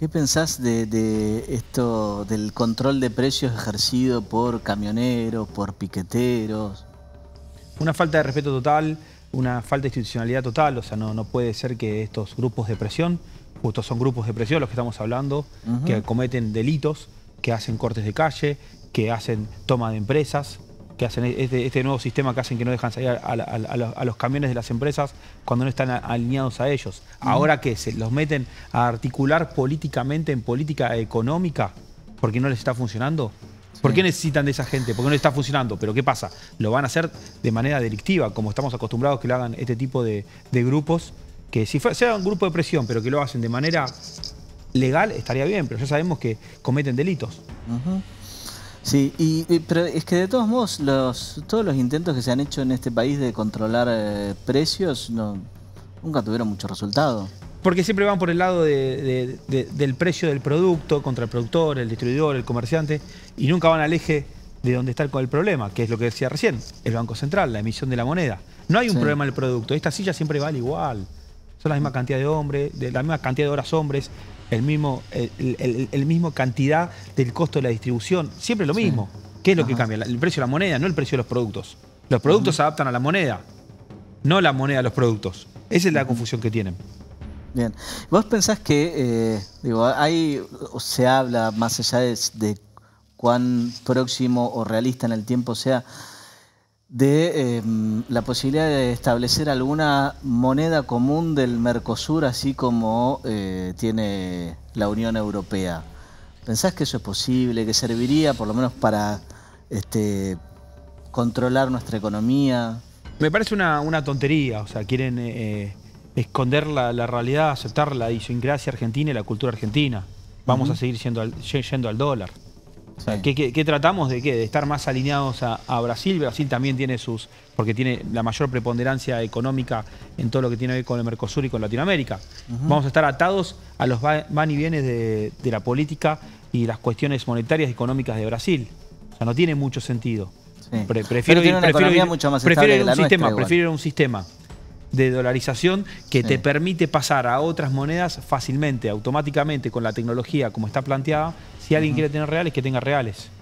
¿Qué pensás de, esto del control de precios ejercido por camioneros, por piqueteros? Una falta de respeto total, una falta de institucionalidad total, o sea, no, puede ser que estos grupos de presión, justo son grupos de presión los que estamos hablando, que cometen delitos, que hacen cortes de calle, que hacen toma de empresas, que hacen este, este, nuevo sistema que hacen que no dejan salir a, los, camiones de las empresas cuando no están alineados a ellos. Mm. Ahora que se los meten a articular políticamente en política económica porque no les está funcionando. ¿Por qué necesitan de esa gente? Porque no les está funcionando. Pero ¿qué pasa? Lo van a hacer de manera delictiva, como estamos acostumbrados que lo hagan este tipo de, grupos, que si fuera, sea un grupo de presión, pero que lo hacen de manera legal, estaría bien, pero ya sabemos que cometen delitos. Sí, y, pero es que de todos modos, los, todos los intentos que se han hecho en este país de controlar eh, precios no, nunca tuvieron mucho resultado. Porque siempre van por el lado del precio del producto contra el productor, el distribuidor, el comerciante, y nunca van al eje de donde está el, problema, que es lo que decía recién, el Banco Central, la emisión de la moneda. No hay un problema del producto, esta silla siempre vale igual son la misma cantidad de hombres, de la misma cantidad de horas hombres, el mismo, el, mismo cantidad del costo de la distribución, siempre lo mismo. ¿Qué es lo que cambia? El precio de la moneda, no el precio de los productos. Los productos se adaptan a la moneda, no la moneda a los productos. Esa es la confusión que tienen. Bien. ¿Vos pensás que, eh, digo, ahí se habla más allá de cuán próximo o realista en el tiempo sea de em, la posibilidad de establecer alguna moneda común del Mercosur, así como eh, tiene la Unión Europea. ¿Pensás que eso es posible, que serviría por lo menos para este, controlar nuestra economía? Me parece una, tontería, o sea, quieren eh, eh, esconder la, la, realidad, aceptar la gracia argentina y la cultura argentina. Vamos a seguir siendo yendo al dólar. ¿qué, tratamos de qué? De estar más alineados a, Brasil. Brasil también tiene sus. porque tiene la mayor preponderancia económica en todo lo que tiene que ver con el Mercosur y con Latinoamérica. Vamos a estar atados a los van y vienes de, la política y las cuestiones monetarias y económicas de Brasil. O sea, no tiene mucho sentido. prefiero prefiero un sistema, prefiero un sistema de dolarización que te permite pasar a otras monedas fácilmente, automáticamente, con la tecnología como está planteada. Si alguien quiere tener reales, que tenga reales.